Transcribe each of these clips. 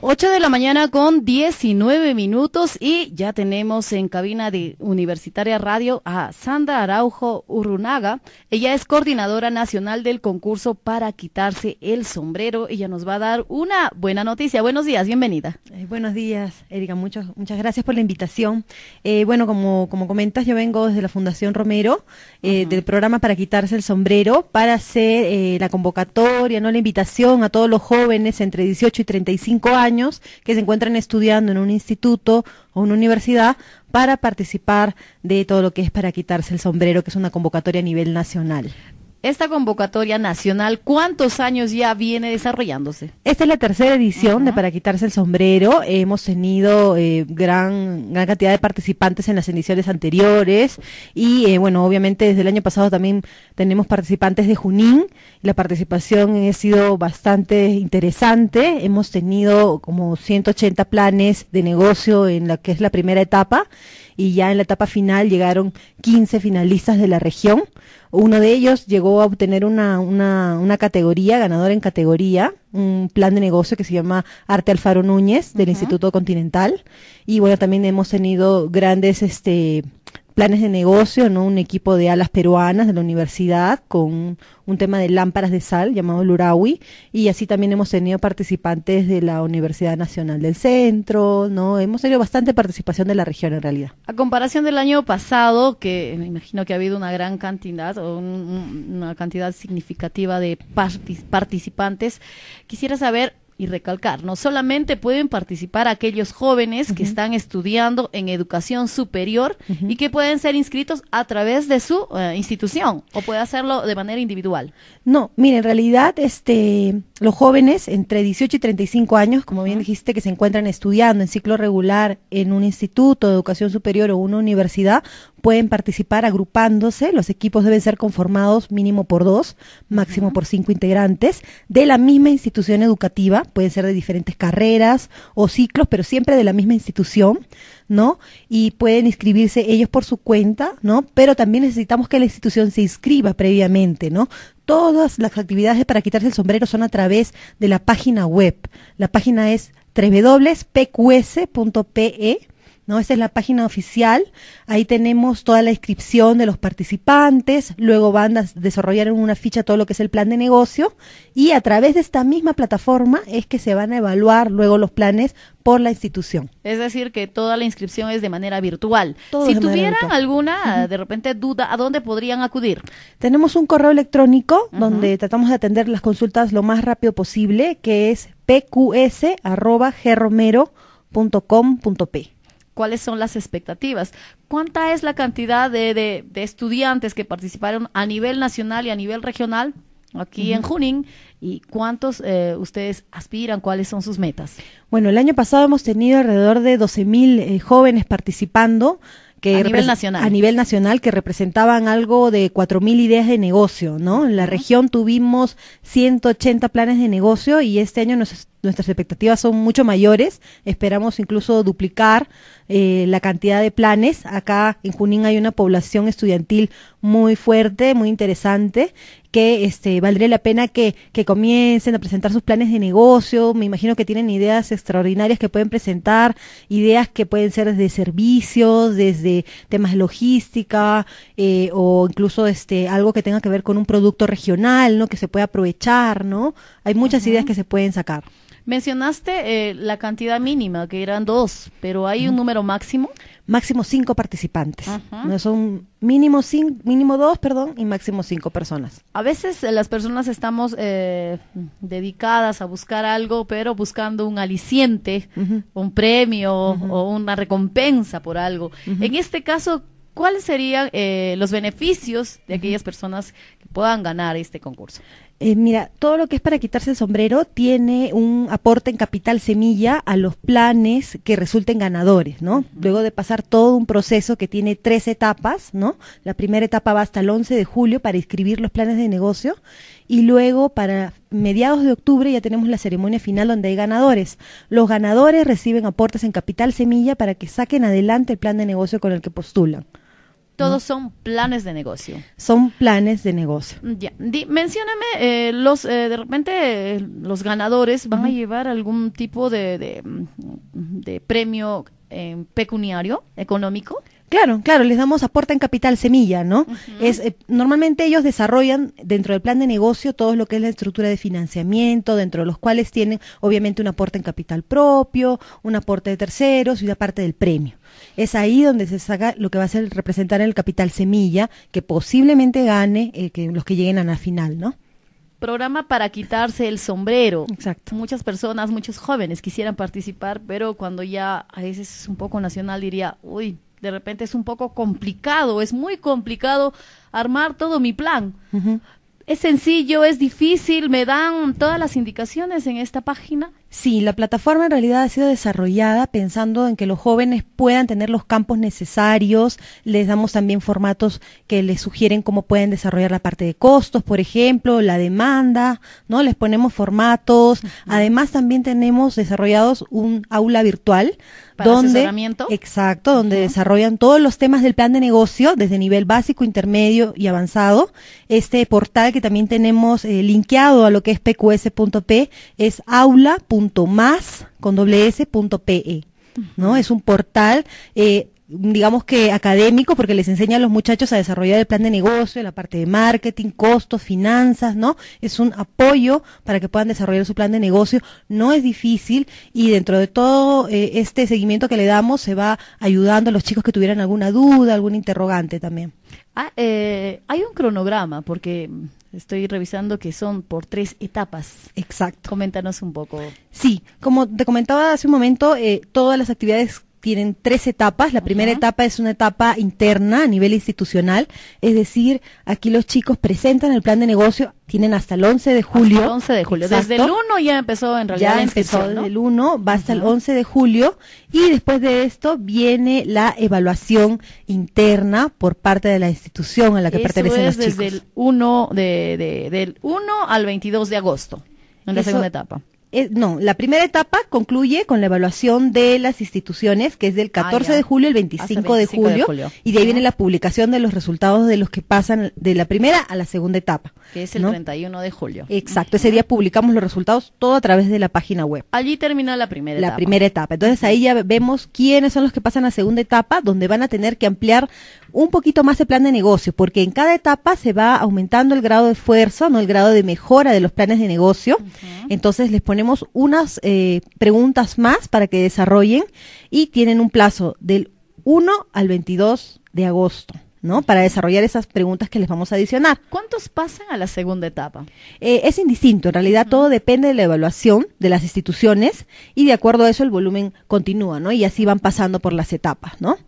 8 de la mañana con 19 minutos y ya tenemos en cabina de Universitaria Radio a Sandra Araujo Urrunaga. Ella es coordinadora nacional del concurso para quitarse el sombrero. y ya nos va a dar una buena noticia. Buenos días, bienvenida. Eh, buenos días, Erika. Muchos, muchas gracias por la invitación. Eh, bueno, como, como comentas, yo vengo desde la Fundación Romero, eh, del programa para quitarse el sombrero, para hacer la convocatoria, no la invitación a todos los jóvenes entre 18 y 35 años que se encuentran estudiando en un instituto o una universidad para participar de todo lo que es para quitarse el sombrero, que es una convocatoria a nivel nacional. Esta convocatoria nacional, ¿cuántos años ya viene desarrollándose? Esta es la tercera edición de Para Quitarse el Sombrero. Hemos tenido eh, gran, gran cantidad de participantes en las ediciones anteriores y, eh, bueno, obviamente desde el año pasado también tenemos participantes de Junín. La participación ha sido bastante interesante. Hemos tenido como 180 planes de negocio en la que es la primera etapa y ya en la etapa final llegaron 15 finalistas de la región. Uno de ellos llegó a obtener una, una, una categoría, ganador en categoría, un plan de negocio que se llama Arte Alfaro Núñez del Instituto Continental. Y bueno, también hemos tenido grandes este, planes de negocio, ¿no? Un equipo de alas peruanas de la universidad con un tema de lámparas de sal llamado Lurawi y así también hemos tenido participantes de la Universidad Nacional del Centro, ¿no? Hemos tenido bastante participación de la región en realidad. A comparación del año pasado, que me imagino que ha habido una gran cantidad o una cantidad significativa de participantes, quisiera saber y recalcar, no solamente pueden participar aquellos jóvenes que están estudiando en educación superior y que pueden ser inscritos a través de su eh, institución o puede hacerlo de manera individual. No, mire, en realidad este los jóvenes entre 18 y 35 años, como bien dijiste, que se encuentran estudiando en ciclo regular en un instituto de educación superior o una universidad, pueden participar agrupándose. Los equipos deben ser conformados mínimo por dos, máximo por cinco integrantes de la misma institución educativa. Pueden ser de diferentes carreras o ciclos, pero siempre de la misma institución, ¿no? Y pueden inscribirse ellos por su cuenta, ¿no? Pero también necesitamos que la institución se inscriba previamente, ¿no? Todas las actividades para quitarse el sombrero son a través de la página web. La página es www.pqs.pe ¿no? Esta es la página oficial, ahí tenemos toda la inscripción de los participantes, luego van a desarrollar en una ficha todo lo que es el plan de negocio y a través de esta misma plataforma es que se van a evaluar luego los planes por la institución. Es decir, que toda la inscripción es de manera virtual. si tuvieran alguna, de repente, duda, ¿a dónde podrían acudir? Tenemos un correo electrónico donde tratamos de atender las consultas lo más rápido posible, que es pqs.gromero.com.p cuáles son las expectativas. ¿Cuánta es la cantidad de, de, estudiantes que participaron a nivel nacional y a nivel regional aquí en Junín y cuántos eh, ustedes aspiran, cuáles son sus metas. Bueno, el año pasado hemos tenido alrededor de 12.000 mil eh, jóvenes participando. Que a nivel nacional. A nivel nacional, que representaban algo de mil ideas de negocio, ¿no? En la región tuvimos 180 planes de negocio y este año nos nuestras expectativas son mucho mayores. Esperamos incluso duplicar eh, la cantidad de planes. Acá en Junín hay una población estudiantil muy fuerte, muy interesante, que este, valdría la pena que, que comiencen a presentar sus planes de negocio. Me imagino que tienen ideas extraordinarias que pueden presentar, ideas que pueden ser desde servicios, desde temas de logística eh, o incluso este, algo que tenga que ver con un producto regional, ¿no? Que se pueda aprovechar, ¿no? Hay muchas ideas que se pueden sacar. Mencionaste eh, la cantidad mínima, que eran dos, pero ¿hay un número máximo? Máximo cinco participantes. son mínimo, mínimo dos, perdón, y máximo cinco personas. A veces eh, las personas estamos eh, dedicadas a buscar algo, pero buscando un aliciente, un premio o una recompensa por algo. En este caso, ¿cuáles serían eh, los beneficios de aquellas personas que puedan ganar este concurso? Eh, mira, todo lo que es para quitarse el sombrero tiene un aporte en capital semilla a los planes que resulten ganadores, ¿no? Luego de pasar todo un proceso que tiene tres etapas, ¿no? La primera etapa va hasta el 11 de julio para inscribir los planes de negocio y luego para mediados de octubre ya tenemos la ceremonia final donde hay ganadores. Los ganadores reciben aportes en capital semilla para que saquen adelante el plan de negocio con el que postulan. Todos son planes de negocio. Son planes de negocio. Mm, ya. mencióname, eh, los, eh, de repente eh, los ganadores van a llevar algún tipo de, de mm, premio pecuniario, económico. Claro, claro, les damos aporte en capital semilla, ¿no? es, eh, normalmente ellos desarrollan dentro del plan de negocio todo lo que es la estructura de financiamiento, dentro de los cuales tienen obviamente un aporte en capital propio, un aporte de terceros y una parte del premio. Es ahí donde se saca lo que va a ser representar el capital semilla, que posiblemente gane eh, que los que lleguen a la final, ¿no? programa para quitarse el sombrero. Exacto. Muchas personas, muchos jóvenes quisieran participar, pero cuando ya a veces es un poco nacional diría, uy, de repente es un poco complicado, es muy complicado armar todo mi plan. Es sencillo, es difícil, me dan todas las indicaciones en esta página Sí, la plataforma en realidad ha sido desarrollada pensando en que los jóvenes puedan tener los campos necesarios. Les damos también formatos que les sugieren cómo pueden desarrollar la parte de costos, por ejemplo, la demanda, ¿no? Les ponemos formatos. Además, también tenemos desarrollados un aula virtual donde exacto, donde desarrollan todos los temas del plan de negocio desde nivel básico, intermedio y avanzado. Este portal que también tenemos eh, linkeado a lo que es pqs.p es aula más con punto e, ¿no? Es un portal eh, digamos que académico, porque les enseña a los muchachos a desarrollar el plan de negocio, la parte de marketing, costos, finanzas, ¿no? Es un apoyo para que puedan desarrollar su plan de negocio. No es difícil y dentro de todo eh, este seguimiento que le damos se va ayudando a los chicos que tuvieran alguna duda, algún interrogante también. Ah, eh, hay un cronograma, porque Estoy revisando que son por tres etapas. Exacto. Coméntanos un poco. Sí, como te comentaba hace un momento, eh, todas las actividades tienen tres etapas. La primera etapa es una etapa interna a nivel institucional, es decir, aquí los chicos presentan el plan de negocio, tienen hasta el 11 de julio. Hasta el 11 de julio. Desde el 1 ya empezó en realidad. Ya empezó, desde el 1, va hasta el 11 de julio y después de esto viene la evaluación interna por parte de la institución a la que pertenecen los desde chicos. Desde el 1 del 1 al 22 de agosto, en la segunda etapa. Eh, no, la primera etapa concluye con la evaluación de las instituciones, que es del 14 ah, de julio al 25, de, julio, y de ahí viene la publicación de los resultados de los que pasan de la primera a la segunda etapa. Que es el 31 de julio. Exacto, ese día publicamos los resultados todo a través de la página web. Allí termina la primera etapa. La primera etapa. Entonces ahí ya vemos quiénes son los que pasan a segunda etapa, donde van a tener que ampliar un poquito más el plan de negocio, porque en cada etapa se va aumentando el grado de esfuerzo, no el grado de mejora de los planes de negocio. Entonces les pone tenemos unas eh, preguntas más para que desarrollen y tienen un plazo del 1 al 22 de agosto. ¿no? Para desarrollar esas preguntas que les vamos a adicionar. ¿Cuántos pasan a la segunda etapa? Eh, es indistinto, en realidad todo depende de la evaluación de las instituciones y de acuerdo a eso el volumen continúa, ¿no? Y así van pasando por las etapas, ¿no?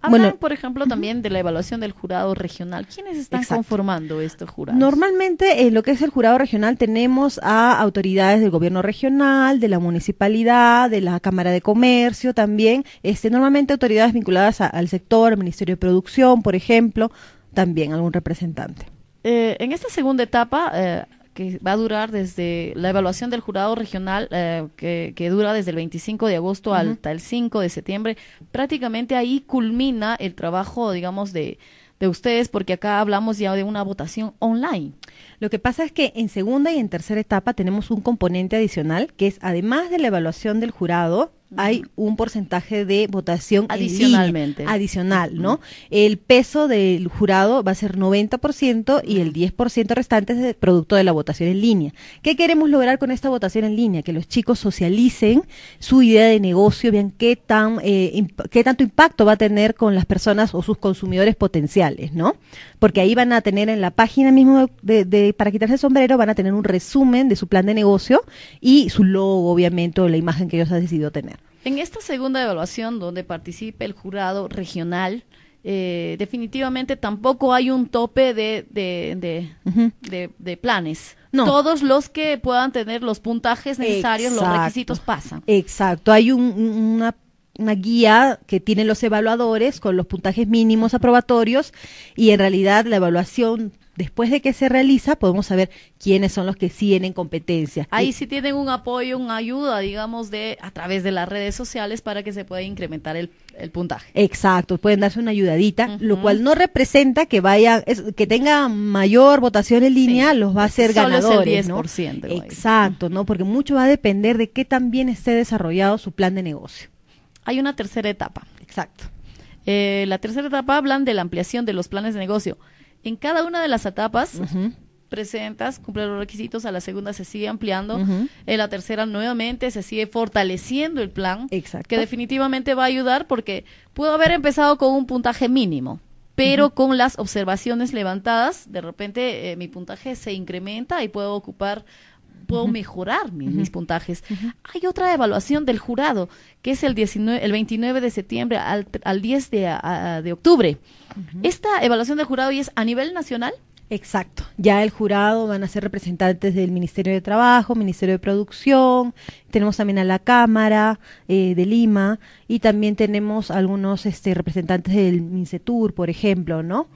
Hablan, por ejemplo, también de la evaluación del jurado regional. ¿Quiénes están conformando estos jurados? Normalmente, en eh, lo que es el jurado regional, tenemos a autoridades del gobierno regional, de la municipalidad, de la Cámara de Comercio también. Este, normalmente autoridades vinculadas al sector, al Ministerio de Producción, por ejemplo, también algún representante. Eh, en esta segunda etapa, eh, que va a durar desde la evaluación del jurado regional, eh, que, dura desde el 25 de agosto hasta el 5 de septiembre. Prácticamente ahí culmina el trabajo, digamos, de, de ustedes, porque acá hablamos ya de una votación online. Lo que pasa es que en segunda y en tercera etapa tenemos un componente adicional, que es además de la evaluación del jurado, hay un porcentaje de votación adicionalmente adicional, ¿no? El peso del jurado va a ser 90% y el 10% restante es producto de la votación en línea. ¿Qué queremos lograr con esta votación en línea? Que los chicos socialicen su idea de negocio, vean qué tan eh, qué tanto impacto va a tener con las personas o sus consumidores potenciales, ¿no? Porque ahí van a tener en la página mismo de, para quitarse el sombrero van a tener un resumen de su plan de negocio y su logo, obviamente, o la imagen que ellos han decidido tener. En esta segunda evaluación, donde participe el jurado regional, eh, definitivamente tampoco hay un tope de, de, de, planes. Todos los que puedan tener los puntajes necesarios, los requisitos pasan. Exacto, hay una guía que tienen los evaluadores con los puntajes mínimos aprobatorios y en realidad la evaluación después de que se realiza podemos saber quiénes son los que tienen competencia. Ahí sí tienen un apoyo, una ayuda, digamos, de a través de las redes sociales para que se pueda incrementar el, puntaje. Exacto, pueden darse una ayudadita, lo cual no representa que vaya, que tenga mayor votación en línea, los va a ser Solo ganadores. Es el 10%, Exacto, ¿no? Porque mucho va a depender de qué tan bien esté desarrollado su plan de negocio. Hay una tercera etapa. Exacto. Eh, la tercera etapa hablan de la ampliación de los planes de negocio. En cada una de las etapas presentas, cumple los requisitos, a la segunda se sigue ampliando, en la tercera nuevamente se sigue fortaleciendo el plan, Exacto. que definitivamente va a ayudar porque puedo haber empezado con un puntaje mínimo, pero con las observaciones levantadas, de repente eh, mi puntaje se incrementa y puedo ocupar puedo mejorar mis, puntajes. Hay otra evaluación del jurado, que es el, el 29 de septiembre al, al 10 de, octubre. Esta evaluación del jurado y es a nivel nacional. Exacto. Ya el jurado van a ser representantes del Ministerio de Trabajo, Ministerio de Producción, tenemos también a la Cámara eh, de Lima y también tenemos algunos este, representantes del MINCETUR, por ejemplo, ¿no?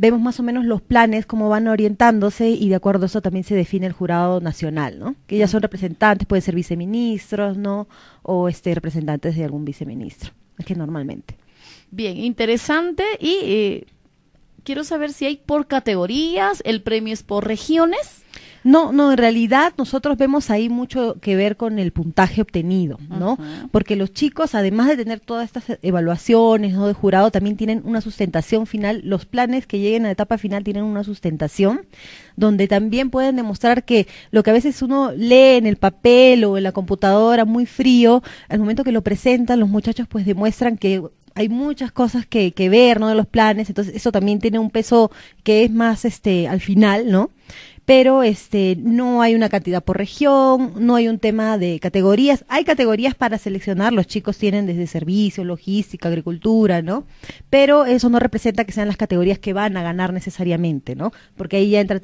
vemos más o menos los planes, cómo van orientándose y de acuerdo a eso también se define el jurado nacional, ¿no? Que ya son representantes, pueden ser viceministros, ¿no? O este, representantes de algún viceministro, que normalmente. Bien, interesante y eh, quiero saber si hay por categorías, el premio es por regiones. No, no, en realidad nosotros vemos ahí mucho que ver con el puntaje obtenido, ¿no? Porque los chicos, además de tener todas estas evaluaciones ¿no? de jurado, también tienen una sustentación final. Los planes que lleguen a la etapa final tienen una sustentación donde también pueden demostrar que lo que a veces uno lee en el papel o en la computadora muy frío, al momento que lo presentan, los muchachos pues demuestran que hay muchas cosas que, que ver, ¿no? De los planes, entonces eso también tiene un peso que es más, este, al final, ¿no? pero este no hay una cantidad por región, no hay un tema de categorías, hay categorías para seleccionar, los chicos tienen desde servicio, logística, agricultura, ¿no? Pero eso no representa que sean las categorías que van a ganar necesariamente, ¿no? Porque ahí ya entra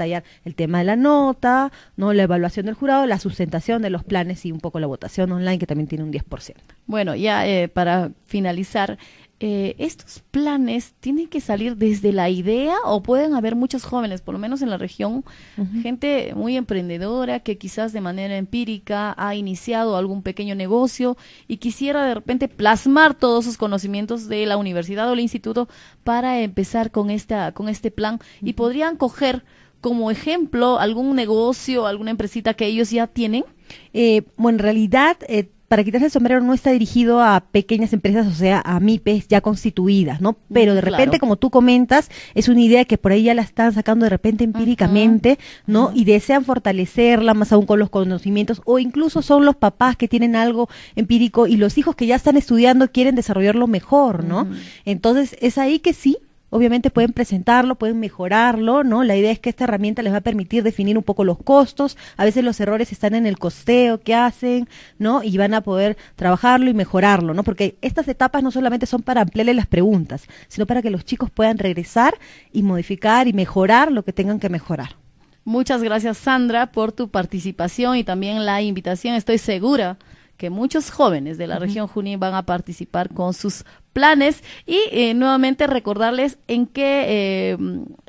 el tema de la nota, ¿no? La evaluación del jurado, la sustentación de los planes y un poco la votación online que también tiene un 10%. Bueno, ya eh, para finalizar, eh, estos planes tienen que salir desde la idea o pueden haber muchos jóvenes, por lo menos en la región, gente muy emprendedora que quizás de manera empírica ha iniciado algún pequeño negocio y quisiera de repente plasmar todos sus conocimientos de la universidad o el instituto para empezar con esta con este plan y podrían coger como ejemplo algún negocio, alguna empresita que ellos ya tienen? Eh, bueno, en realidad eh, para quitarse el sombrero no está dirigido a pequeñas empresas, o sea, a MIPES ya constituidas, ¿no? Mm, Pero de repente, como tú comentas, es una idea que por ahí ya la están sacando de repente empíricamente, ¿no? Y desean fortalecerla más aún con los conocimientos, o incluso son los papás que tienen algo empírico y los hijos que ya están estudiando quieren desarrollarlo mejor, ¿no? Entonces, es ahí que sí obviamente pueden presentarlo, pueden mejorarlo, ¿no? La idea es que esta herramienta les va a permitir definir un poco los costos, a veces los errores están en el costeo que hacen, ¿no? Y van a poder trabajarlo y mejorarlo, ¿no? Porque estas etapas no solamente son para ampliarle las preguntas, sino para que los chicos puedan regresar y modificar y mejorar lo que tengan que mejorar. Muchas gracias Sandra por tu participación y también la invitación. Estoy segura que muchos jóvenes de la región Junín van a participar con sus planes y eh, nuevamente recordarles en qué eh,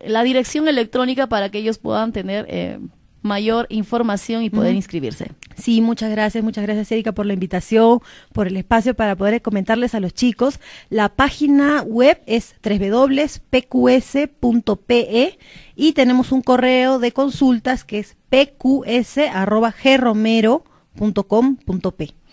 la dirección electrónica para que ellos puedan tener eh, mayor información y poder inscribirse. Sí, muchas gracias, muchas gracias Erika por la invitación, por el espacio para poder comentarles a los chicos. La página web es www.pqs.pe y tenemos un correo de consultas que es pqs@gromero.com p